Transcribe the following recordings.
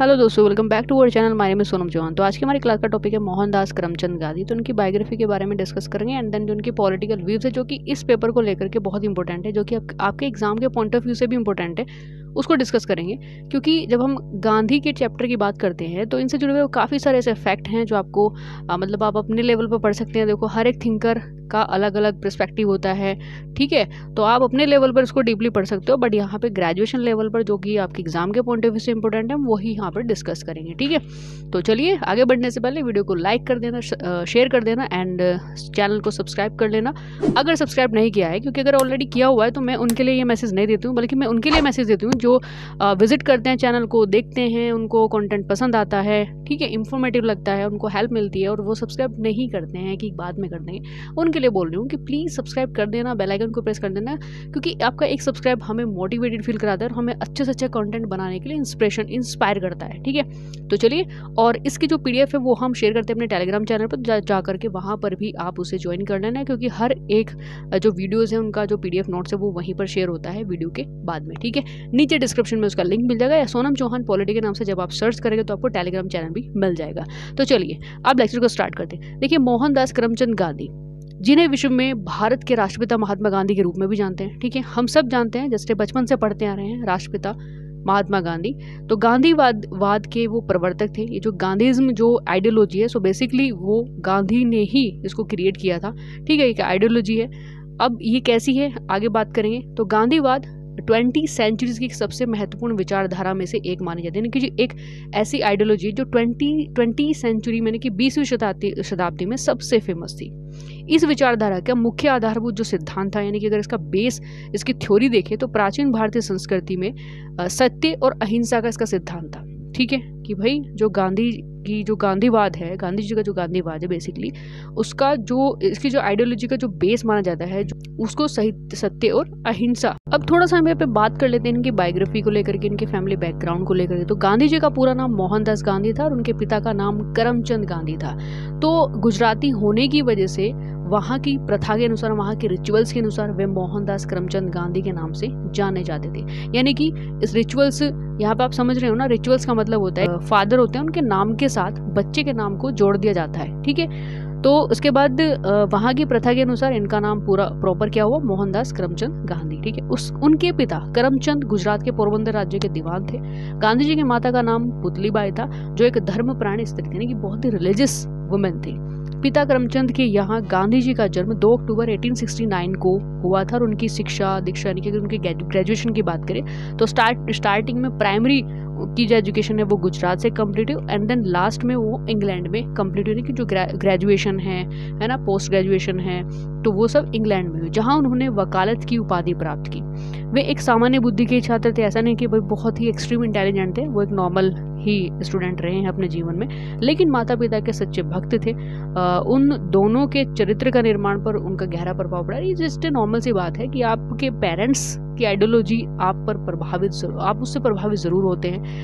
Hello दोस्तों welcome back to our channel मारे में सोनम चौहान तो आज की हमारी क्लास का टॉपिक है मोहनदास करमचंद गांधी तो उनकी बायोग्राफी के बारे में डिस्कस करेंगे एंड देन जो उनकी पॉलिटिकल व्यूज है जो कि इस पेपर को लेकर के बहुत इंपॉर्टेंट है जो कि आप, आपके एग्जाम के पॉइंट ऑफ व्यू से भी इंपॉर्टेंट है उसको डिस्कस करेंगे क्योंकि जब हम गांधी के चैप्टर की बात करते हैं तो इनसे जुड़े हुए काफ़ी सारे ऐसे फैक्ट हैं जो आपको आ, मतलब आप अपने लेवल पर पढ़ सकते हैं देखो हर एक थिंकर का अलग अलग प्रस्पेक्टिव होता है ठीक है तो आप अपने लेवल पर इसको डीपली पढ़ सकते हो बट यहाँ पे ग्रेजुएशन लेवल पर जो कि आपके एग्जाम के पॉइंट ऑफ व्यू से इंपॉर्टेंट है वही यहाँ पर डिस्कस करेंगे ठीक है तो चलिए आगे बढ़ने से पहले वीडियो को लाइक कर देना शेयर कर देना एंड चैनल को सब्सक्राइब कर लेना अगर सब्सक्राइब नहीं किया है क्योंकि अगर ऑलरेडी किया हुआ है तो मैं उनके लिए ये मैसेज नहीं देती हूँ बल्कि मैं उनके लिए मैसेज देती हूँ जो विजिट करते हैं चैनल को देखते हैं उनको कॉन्टेंट पसंद आता है ठीक है इन्फॉर्मेटिव लगता है उनको हेल्प मिलती है और वो सब्सक्राइब नहीं करते हैं कि बाद में कर देंगे उनके के लिए बोल रही हूँ कि प्लीज़ सब्सक्राइब कर देना बेल आइकन को प्रेस कर देना क्योंकि आपका एक सब्सक्राइब हमें मोटिवेटेड फील कराता है और हमें अच्छे से अच्छा कंटेंट बनाने के लिए इंस्पिरेशन इंस्पायर करता है ठीक है तो चलिए और इसकी जो पीडीएफ है वो हम शेयर करते हैं अपने टेलीग्राम चैनल पर जा, जा करके वहाँ पर भी आप उसे ज्वाइन कर लेना क्योंकि हर एक जो वीडियोज़ है उनका जो पी नोट्स है वो वहीं पर शेयर होता है वीडियो के बाद में ठीक है नीचे डिस्क्रिप्शन में उसका लिंक मिल जाएगा या सोनम चौहान पॉलिटी के नाम से जब आप सर्च करेंगे तो आपको टेलीग्राम चैनल भी मिल जाएगा तो चलिए आप लेक्चर को स्टार्ट करते हैं देखिए मोहनदास करमचंद गांधी जिन्हें विश्व में भारत के राष्ट्रपिता महात्मा गांधी के रूप में भी जानते हैं ठीक है हम सब जानते हैं जैसे बचपन से पढ़ते आ रहे हैं राष्ट्रपिता महात्मा गांधी तो गांधीवाद वाद के वो प्रवर्तक थे ये जो गांधीज्म जो आइडियोलॉजी है सो बेसिकली वो गांधी ने ही इसको क्रिएट किया था ठीक है एक आइडियोलॉजी है अब ये कैसी है आगे बात करेंगे तो गांधीवाद ट्वेंटी सेंचुरीज की सबसे महत्वपूर्ण विचारधारा में से एक मानी जाती है कि एक ऐसी आइडियोलॉजी जो ट्वेंटी ट्वेंटी सेंचुरी में कि बीसवीं शताब्दी शताब्दी में सबसे फेमस थी इस विचारधारा का मुख्य आधारभूत जो सिद्धांत था यानी कि अगर इसका बेस इसकी थ्योरी देखें तो प्राचीन भारतीय संस्कृति में सत्य और अहिंसा का इसका सिद्धांत था ठीक है कि भाई जो गांधी की जो गांधीवाद है गांधी जी का जो गांधीवाद है बेसिकली उसका जो इसकी जो आइडियोलॉजी का जो बेस माना जाता है उसको सही सत्य और अहिंसा अब थोड़ा सा हम यहाँ पे बात कर लेते हैं इनकी बायोग्राफी को लेकर के इनके फैमिली बैकग्राउंड को लेकर के तो गांधी जी का पूरा नाम मोहनदास गांधी था और उनके पिता का नाम करमचंद गांधी था तो गुजराती होने की वजह से वहाँ की प्रथा के अनुसार वहाँ के रिचुअल्स के अनुसार वे मोहनदास करमचंद गांधी के नाम से जाने जाते थे यानी कि इस रिचुअल्स यहाँ पे आप समझ रहे हो ना रिचुअल्स का मतलब होता है फादर होते हैं उनके नाम के साथ बच्चे के नाम को जोड़ दिया जाता है ठीक है तो उसके बाद वहाँ की प्रथा के अनुसार इनका नाम पूरा प्रॉपर क्या हुआ मोहनदास करमचंद गांधी ठीक है उस उनके पिता करमचंद गुजरात के पोरबंदर राज्य के दीवान थे गांधी जी की माता का नाम पुतलीबाई था जो एक धर्म प्राण स्त्री थी यानी कि बहुत ही रिलीजियस वुमेन थी पिता करमचंद के यहाँ गांधी जी का जन्म 2 अक्टूबर 1869 को हुआ था और उनकी शिक्षा दीक्षा यानी कि अगर उनके ग्रेजुएशन की बात करें तो स्टार्ट स्टार्टिंग में प्राइमरी की जो एजुकेशन है वो गुजरात से कम्प्लीट हुई एंड देन लास्ट में वो इंग्लैंड में कम्प्लीट हुई कि जो ग्रेजुएशन है है ना पोस्ट ग्रेजुएशन है तो वो सब इंग्लैंड में हुई जहाँ उन्होंने वकालत की उपाधि प्राप्त की वे एक सामान्य बुद्धि के छात्र थे ऐसा नहीं कि भाई बहुत ही एक्सट्रीम इंटेलिजेंट थे वो एक नॉर्मल ही स्टूडेंट रहे हैं अपने जीवन में लेकिन माता पिता के सच्चे भक्त थे आ, उन दोनों के चरित्र का निर्माण पर उनका गहरा प्रभाव पड़ा ये जस्ट नॉर्मल सी बात है कि आपके पेरेंट्स की आइडियोलॉजी आप पर प्रभावित आप उससे प्रभावित ज़रूर होते हैं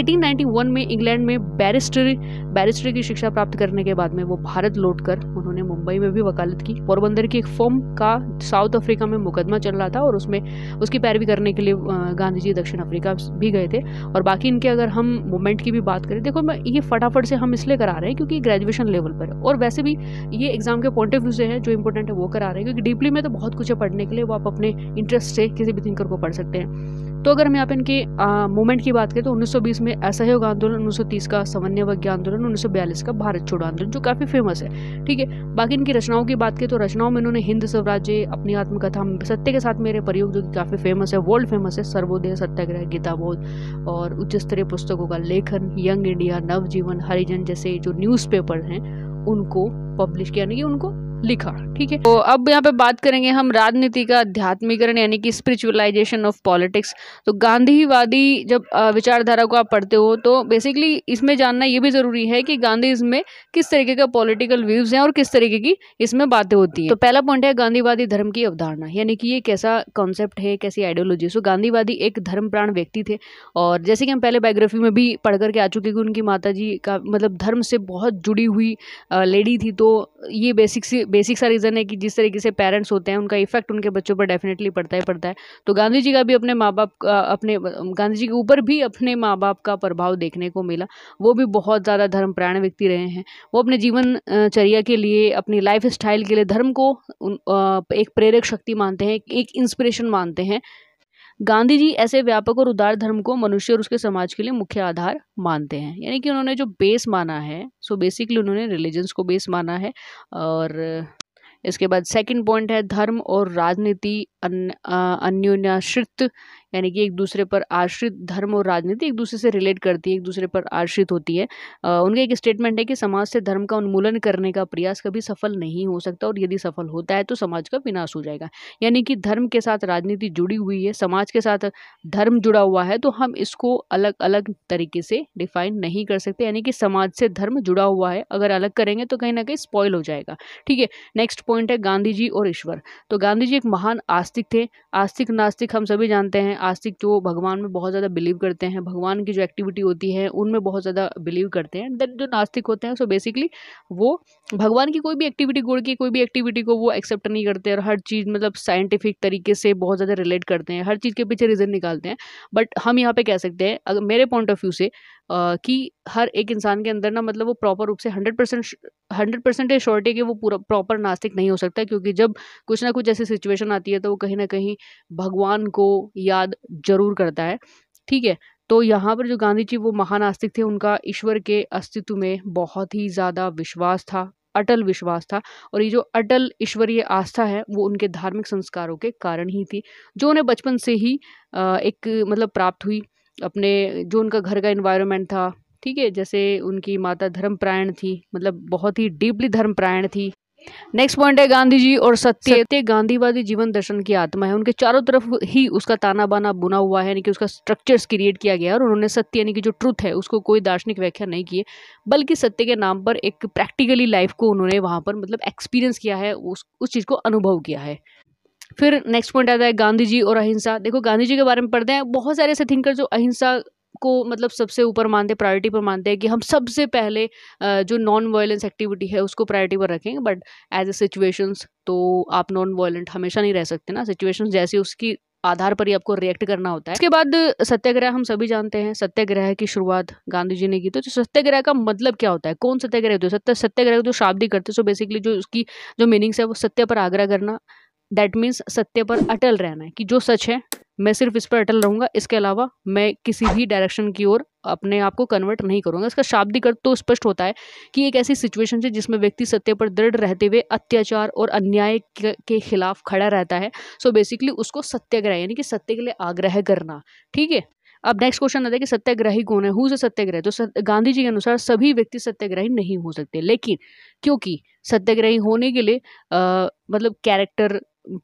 1891 में इंग्लैंड में बैरिस्टर बैरिस्टर की शिक्षा प्राप्त करने के बाद में वो भारत लौटकर उन्होंने मुंबई में भी वकालत की पोरबंदर की एक फॉर्म का साउथ अफ्रीका में मुकदमा चल रहा था और उसमें उसकी पैरवी करने के लिए गांधी जी दक्षिण अफ्रीका भी गए थे और बाकी इनके अगर हम मूवमेंट की भी बात करें देखो मैं ये फटाफट से हम इसलिए करा रहे हैं क्योंकि ग्रेजुएशन लेवल पर और वैसे भी ये एग्जाम के पॉइंट ऑफ व्यू से है जो इंपॉर्टेंट है वो करा रहे हैं क्योंकि डीपली में तो बहुत कुछ है पढ़ने के लिए वो आप अपने इंटरेस्ट से किसी भी थिंकर को पढ़ सकते हैं तो अगर हम यहाँ पे इनके मूवमेंट की बात करें तो 1920 में असहयोग आंदोलन 1930 का वज्ञ आंदोलन 1942 का भारत छोड़ो आंदोलन जो काफ़ी फेमस है ठीक है बाकी इनकी रचनाओं की बात करें तो रचनाओं में इन्होंने हिंद स्वराज्य अपनी आत्मकथा सत्य के साथ मेरे प्रयोग जो कि काफ़ी फेमस है वर्ल्ड फेमस है सर्वोदय सत्याग्रह गीता बोध और उच्च स्तरीय पुस्तकों का लेखन यंग इंडिया नवजीवन हरिजन जैसे जो न्यूज़पेपर हैं उनको पब्लिश किया यानी कि उनको लिखा ठीक है तो अब यहाँ पे बात करेंगे हम राजनीति का अध्यात्मीकरण यानी कि स्पिरिचुअलाइजेशन ऑफ पॉलिटिक्स तो गांधीवादी जब विचारधारा को आप पढ़ते हो तो बेसिकली इसमें जानना ये भी ज़रूरी है कि गांधी इसमें किस तरीके का पॉलिटिकल व्यूज़ हैं और किस तरीके की इसमें बातें होती हैं तो पहला पॉइंट है गांधीवादी धर्म की अवधारणा यानी कि ये कैसा कॉन्सेप्ट है कैसी आइडियोलॉजी सो गांधीवादी एक प्राण व्यक्ति थे और जैसे कि हम पहले बायोग्राफी में भी पढ़ करके आ चुके कि उनकी माता जी का मतलब धर्म से बहुत जुड़ी हुई लेडी थी तो ये बेसिक सी बेसिक सा रीज़न है कि जिस तरीके से पेरेंट्स होते हैं उनका इफेक्ट उनके बच्चों पर डेफिनेटली पड़ता ही पड़ता है तो गांधी जी का भी अपने माँ बाप का अपने गांधी जी के ऊपर भी अपने माँ बाप का प्रभाव देखने को मिला वो भी बहुत ज़्यादा धर्मप्राण व्यक्ति रहे हैं वो अपने जीवनचर्या के लिए अपनी लाइफ स्टाइल के लिए धर्म को एक प्रेरक शक्ति मानते हैं एक इंस्पिरेशन मानते हैं गांधी जी ऐसे व्यापक और उदार धर्म को मनुष्य और उसके समाज के लिए मुख्य आधार मानते हैं यानी कि उन्होंने जो बेस माना है सो बेसिकली उन्होंने रिलीजन्स को बेस माना है और इसके बाद सेकंड पॉइंट है धर्म और राजनीति अन्योन्याश्रित यानी कि एक दूसरे पर आश्रित धर्म और राजनीति एक दूसरे से रिलेट करती है एक दूसरे पर आश्रित होती है उनका एक स्टेटमेंट है कि समाज से धर्म का उन्मूलन करने का प्रयास कभी सफल नहीं हो सकता और यदि सफल होता है तो समाज का विनाश हो जाएगा यानी कि धर्म के साथ राजनीति जुड़ी हुई है समाज के साथ धर्म जुड़ा हुआ है तो हम इसको अलग अलग तरीके से डिफाइन नहीं कर सकते यानी कि समाज से धर्म जुड़ा हुआ है अगर अलग करेंगे तो कहीं ना कहीं स्पॉयल हो जाएगा ठीक है नेक्स्ट पॉइंट है गांधी जी और ईश्वर तो गांधी जी एक महान आस्था आस्तिक थे आस्तिक नास्तिक हम सभी जानते हैं आस्तिक जो भगवान में बहुत ज़्यादा बिलीव करते हैं भगवान की जो एक्टिविटी होती है उनमें बहुत ज़्यादा बिलीव करते हैं देन जो नास्तिक होते हैं सो बेसिकली वो भगवान की कोई भी एक्टिविटी गुड़ की कोई भी एक्टिविटी को वो एक्सेप्ट नहीं करते और हर चीज़ मतलब साइंटिफिक तरीके से बहुत ज़्यादा रिलेट करते हैं हर चीज़ के पीछे रीज़न निकालते हैं बट हम यहाँ पर कह सकते हैं अगर मेरे पॉइंट ऑफ व्यू से कि हर एक इंसान के अंदर ना मतलब वो प्रॉपर रूप से हंड्रेड परसेंट हंड्रेड परसेंटेज है कि वो पूरा प्रॉपर नास्तिक नहीं हो सकता क्योंकि जब कुछ ना कुछ ऐसी सिचुएशन आती है तो वो कहीं ना कहीं भगवान को याद जरूर करता है ठीक है तो यहाँ पर जो गांधी जी वो महानास्तिक थे उनका ईश्वर के अस्तित्व में बहुत ही ज़्यादा विश्वास था अटल विश्वास था और ये जो अटल ईश्वरीय आस्था है वो उनके धार्मिक संस्कारों के कारण ही थी जो उन्हें बचपन से ही एक मतलब प्राप्त हुई अपने जो उनका घर का इन्वायरमेंट था ठीक है जैसे उनकी माता धर्मप्रायण थी मतलब बहुत ही डीपली धर्मप्रायण थी नेक्स्ट पॉइंट है गांधी जी और सत्य सत्य गांधीवादी जीवन दर्शन की आत्मा है उनके चारों तरफ ही उसका ताना बाना बुना हुआ है यानी कि उसका स्ट्रक्चर्स क्रिएट किया गया है और उन्होंने सत्य यानी कि जो ट्रुथ है उसको कोई दार्शनिक व्याख्या नहीं की है बल्कि सत्य के नाम पर एक प्रैक्टिकली लाइफ को उन्होंने वहाँ पर मतलब एक्सपीरियंस किया है उस उस चीज़ को अनुभव किया है फिर नेक्स्ट पॉइंट आता है गांधी जी और अहिंसा देखो गांधी जी के बारे में पढ़ते हैं बहुत सारे ऐसे थिंकर जो अहिंसा को मतलब सबसे ऊपर मानते प्रायोरिटी पर मानते हैं कि हम सबसे पहले जो नॉन वायलेंस एक्टिविटी है उसको प्रायोरिटी पर रखेंगे बट एज ए सिचुएशंस तो आप नॉन वायलेंट हमेशा नहीं रह सकते ना सिचुएशंस जैसी उसकी आधार पर ही आपको रिएक्ट करना होता है इसके बाद सत्याग्रह हम सभी जानते हैं सत्याग्रह की शुरुआत गांधी जी ने की तो सत्याग्रह का मतलब क्या होता है कौन सत्याग्रह होते सत्य सत्याग्रह जो शाब्दी करते हैं सो बेसिकली जो उसकी जो मीनिंग्स है वो सत्य पर आग्रह करना दैट मीन्स सत्य पर अटल रहना है कि जो सच है मैं सिर्फ इस पर अटल रहूँगा इसके अलावा मैं किसी भी डायरेक्शन की ओर अपने आप को कन्वर्ट नहीं करूँगा इसका शाब्दिक अर्थ तो स्पष्ट होता है कि एक ऐसी सिचुएशन है जिसमें व्यक्ति सत्य पर दृढ़ रहते हुए अत्याचार और अन्याय के खिलाफ खड़ा रहता है सो so बेसिकली उसको सत्याग्रह यानी कि सत्य के लिए आग्रह करना ठीक है अब नेक्स्ट क्वेश्चन आता है कि सत्याग्रही कौन है हु से सत्याग्रह तो सत्य, गांधी जी के अनुसार सभी व्यक्ति सत्याग्रही नहीं हो सकते लेकिन क्योंकि सत्याग्रही होने के लिए आ, मतलब कैरेक्टर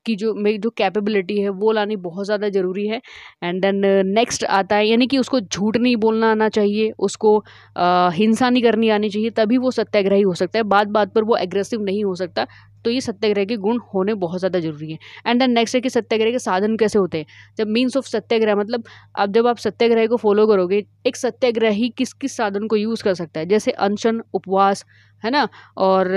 की जो मेरी जो कैपेबिलिटी है वो लानी बहुत ज़्यादा ज़रूरी है एंड देन नेक्स्ट आता है यानी कि उसको झूठ नहीं बोलना आना चाहिए उसको आ, हिंसा नहीं करनी आनी चाहिए तभी वो सत्याग्रही हो सकता है बात बात पर वो एग्रेसिव नहीं हो सकता तो ये सत्याग्रह के गुण होने बहुत ज़्यादा जरूरी है एंड देन नेक्स्ट है कि सत्याग्रह के साधन कैसे होते हैं जब मीन्स ऑफ सत्याग्रह मतलब अब जब आप सत्याग्रह को फॉलो करोगे एक सत्याग्रही किस किस साधन को यूज़ कर सकता है जैसे अनशन उपवास है ना और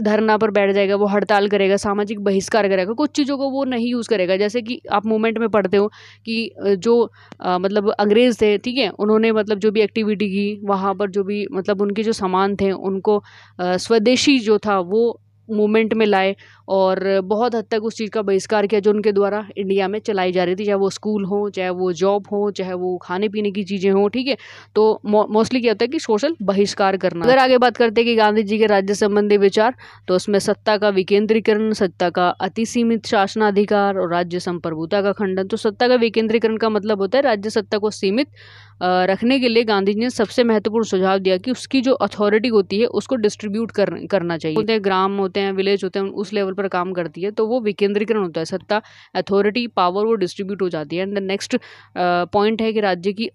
धरना पर बैठ जाएगा वो हड़ताल करेगा सामाजिक बहिष्कार करेगा कुछ चीज़ों को वो नहीं यूज़ करेगा जैसे कि आप मूवमेंट में पढ़ते हो कि जो आ, मतलब अंग्रेज़ थे ठीक है उन्होंने मतलब जो भी एक्टिविटी की वहाँ पर जो भी मतलब उनके जो सामान थे उनको आ, स्वदेशी जो था वो मूवमेंट में लाए और बहुत हद तक उस चीज़ का बहिष्कार किया जो उनके द्वारा इंडिया में चलाई जा रही थी चाहे वो स्कूल हो चाहे वो जॉब हो चाहे वो खाने पीने की चीज़ें हों ठीक है तो मोस्टली क्या होता है कि सोशल बहिष्कार करना अगर आगे बात करते हैं कि गांधी जी के राज्य संबंधी विचार तो उसमें सत्ता का विकेंद्रीकरण सत्ता का अति सीमित शासनाधिकार और राज्य संप्रभुता का खंडन तो सत्ता का विकेंद्रीकरण का मतलब होता है राज्य सत्ता को सीमित रखने के लिए गांधी जी ने सबसे महत्वपूर्ण सुझाव दिया कि उसकी जो अथॉरिटी होती है उसको डिस्ट्रीब्यूट करना चाहिए होते हैं ग्राम होते हैं विलेज होते हैं उस लेवल लेवल पर काम करती है तो वो विकेंद्रीकरण होता है सत्ता अथॉरिटी पावर वो डिस्ट्रीब्यूट हो जाती है एंड द नेक्स्ट पॉइंट है कि राज्य की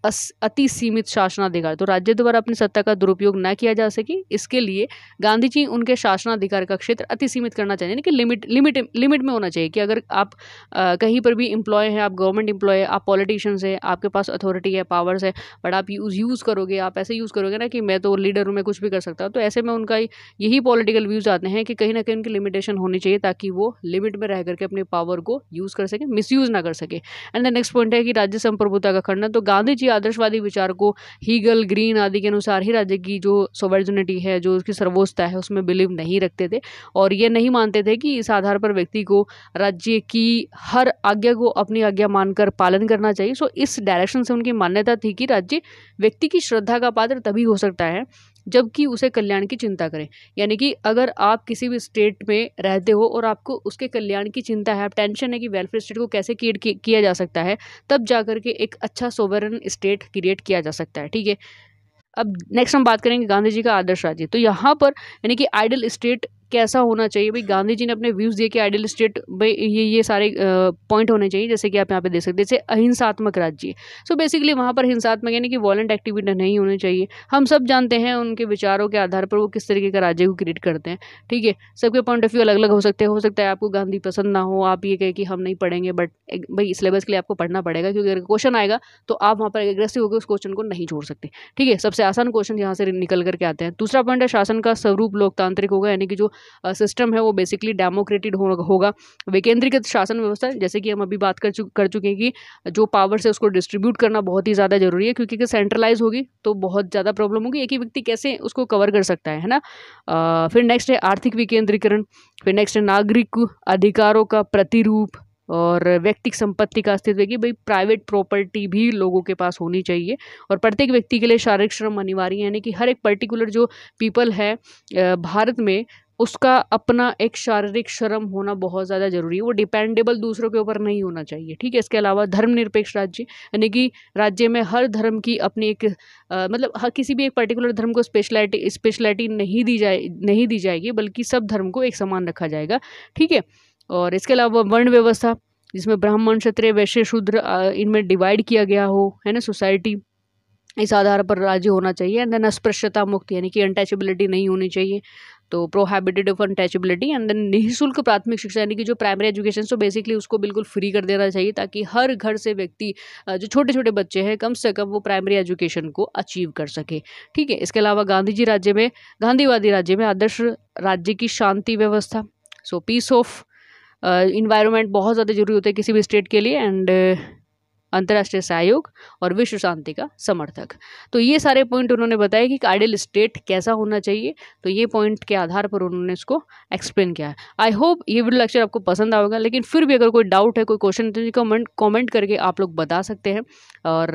अति सीमित शासनाधिकार तो राज्य द्वारा अपनी सत्ता का दुरुपयोग न किया जा सके इसके लिए गांधी जी उनके शासनाधिकार का क्षेत्र अति सीमित करना चाहिए यानी कि लिमिट लिमिट लिमिट में होना चाहिए कि अगर आप आ, uh, कहीं पर भी इंप्लॉय हैं आप गवर्नमेंट एम्प्लॉय आप पॉलिटिशियंस हैं आपके पास अथॉरिटी है पावर्स है बट आप यूज़ यूज़ करोगे आप ऐसे यूज़ करोगे ना कि मैं तो लीडर हूँ मैं कुछ भी कर सकता हूँ तो ऐसे में उनका यही पॉलिटिकल व्यूज़ आते हैं कि कहीं ना कहीं उनकी लिमिटेशन होनी चाहिए चाहिए ताकि वो लिमिट में रह करके अपने पावर को यूज़ कर सके मिसयूज़ ना कर सके एंड द नेक्स्ट पॉइंट है कि राज्य संप्रभुता का खंडन तो गांधी जी आदर्शवादी विचार को हीगल ग्रीन आदि के अनुसार ही राज्य की जो सोवर्जुनिटी है जो उसकी सर्वोच्चता है उसमें बिलीव नहीं रखते थे और ये नहीं मानते थे कि इस आधार पर व्यक्ति को राज्य की हर आज्ञा को अपनी आज्ञा मानकर पालन करना चाहिए सो इस डायरेक्शन से उनकी मान्यता थी कि राज्य व्यक्ति की श्रद्धा का पात्र तभी हो सकता है जबकि उसे कल्याण की चिंता करें यानी कि अगर आप किसी भी स्टेट में रहते हो और आपको उसके कल्याण की चिंता है आप टेंशन है कि वेलफेयर स्टेट को कैसे क्रिएट किया जा सकता है तब जा करके एक अच्छा सोवरन स्टेट क्रिएट किया जा सकता है ठीक है अब नेक्स्ट हम बात करेंगे गांधी जी का आदर्श राज्य तो यहाँ पर यानी कि आइडल स्टेट कैसा होना चाहिए भाई गांधी जी ने अपने व्यूज़ दिए कि आइडियल स्टेट भाई ये ये सारे पॉइंट होने चाहिए जैसे कि आप यहाँ पे देख सकते हैं जैसे अहिंसात्मक राज्य सो so बेसिकली वहाँ पर हिंसात्मक यानी कि वॉलेंट एक्टिविटी नहीं होनी चाहिए हम सब जानते हैं उनके विचारों के आधार पर वो किस तरीके का राज्य को क्रिएट करते हैं ठीक है सबके पॉइंट ऑफ व्यू अलग अलग हो सकते हैं हो सकता है आपको गांधी पसंद ना हो आप ये कहें कि हम नहीं पढ़ेंगे बट भाई सिलेबस के लिए आपको पढ़ना पड़ेगा क्योंकि अगर क्वेश्चन आएगा तो आप वहाँ पर एग्रेसिव होकर उस क्वेश्चन को नहीं छोड़ सकते ठीक है सबसे आसान क्वेश्चन यहाँ से निकल करके आते हैं दूसरा पॉइंट है शासन का स्वरूप लोकतांत्रिक होगा यानी कि जो सिस्टम है वो बेसिकली डेमोक्रेटिड होगा विकेंद्रीकृत शासन व्यवस्था जैसे कि हम अभी बात कर चुके कर चुके हैं कि जो पावर्स है उसको डिस्ट्रीब्यूट करना बहुत ही ज़्यादा जरूरी है क्योंकि सेंट्रलाइज होगी तो बहुत ज़्यादा प्रॉब्लम होगी एक ही व्यक्ति कैसे उसको कवर कर सकता है है ना फिर नेक्स्ट है आर्थिक विकेंद्रीकरण फिर नेक्स्ट है नागरिक अधिकारों का प्रतिरूप और व्यक्तिक संपत्ति का अस्तित्व कि भाई प्राइवेट प्रॉपर्टी भी लोगों के पास होनी चाहिए और प्रत्येक व्यक्ति के लिए शारीरिक श्रम अनिवार्य है यानी कि हर एक पर्टिकुलर जो पीपल है भारत में उसका अपना एक शारीरिक श्रम होना बहुत ज़्यादा ज़रूरी है वो डिपेंडेबल दूसरों के ऊपर नहीं होना चाहिए ठीक है इसके अलावा धर्मनिरपेक्ष राज्य यानी कि राज्य में हर धर्म की अपनी एक आ, मतलब हर किसी भी एक पर्टिकुलर धर्म को स्पेशलिटी स्पेशलिटी नहीं दी जाए नहीं दी जाएगी बल्कि सब धर्म को एक समान रखा जाएगा ठीक है और इसके अलावा वर्ण व्यवस्था जिसमें ब्राह्मण क्षत्रिय वैश्य शूद्र इनमें डिवाइड किया गया हो है ना सोसाइटी इस आधार पर राज्य होना चाहिए एंड देन अस्पृश्यता मुक्त यानी कि अनटैचेबिलिटी नहीं होनी चाहिए तो prohibited of untouchability and then निःशुल्क प्राथमिक शिक्षा यानी कि जो प्राइमरी एजुकेशन सो बेसिकली उसको बिल्कुल फ्री कर देना चाहिए ताकि हर घर से व्यक्ति जो छोटे छोटे बच्चे हैं कम से कम वो प्राइमरी एजुकेशन को अचीव कर सके ठीक है इसके अलावा गांधी जी राज्य में गांधीवादी राज्य में आदर्श राज्य की शांति व्यवस्था सो पीस ऑफ इन्वायरमेंट बहुत ज़्यादा जरूरी होता है किसी भी स्टेट के लिए एंड अंतर्राष्ट्रीय सहयोग और विश्व शांति का समर्थक तो ये सारे पॉइंट उन्होंने बताया कि आइडियल स्टेट कैसा होना चाहिए तो ये पॉइंट के आधार पर उन्होंने इसको एक्सप्लेन किया है आई होप ये वीडियो लेक्चर आपको पसंद आएगा लेकिन फिर भी अगर कोई डाउट है कोई क्वेश्चन तो कमेंट कॉमेंट करके आप लोग बता सकते हैं और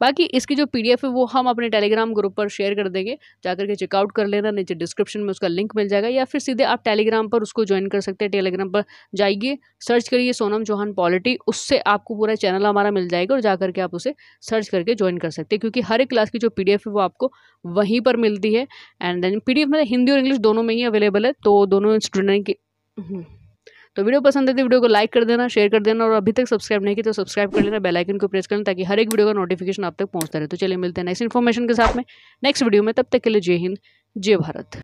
बाकी इसकी जो पी है वो हम अपने टेलीग्राम ग्रुप पर शेयर कर देंगे जाकर के चेकआउट कर लेना नीचे डिस्क्रिप्शन में उसका लिंक मिल जाएगा या फिर सीधे आप टेलीग्राम पर उसको ज्वाइन कर सकते हैं टेलीग्राम पर जाइए सर्च करिए सोनम चौहान पॉलिटी उससे आपको पूरा चैनल हमारा मिल जाएगा और जाकर के आप उसे सर्च करके ज्वाइन कर सकते हैं क्योंकि हर एक क्लास की जो पी है वो आपको वहीं पर मिलती है एंड देन पी मतलब हिंदी और इंग्लिश दोनों में ही अवेलेबल है तो दोनों स्टूडेंट की हम्म। तो वीडियो पसंद है है तो वीडियो को लाइक कर देना शेयर कर देना और अभी तक सब्सक्राइब नहीं किया तो सब्सक्राइब कर लेना बेल आइकन को प्रेस लेना ताकि हर एक वीडियो का नोटिफिकेशन आप तक पहुंचता रहे तो चलिए मिलते हैं नेक्स्ट इन्फॉर्मेशन के साथ में नेक्स्ट वीडियो में तब तक के लिए जय हिंद जय भारत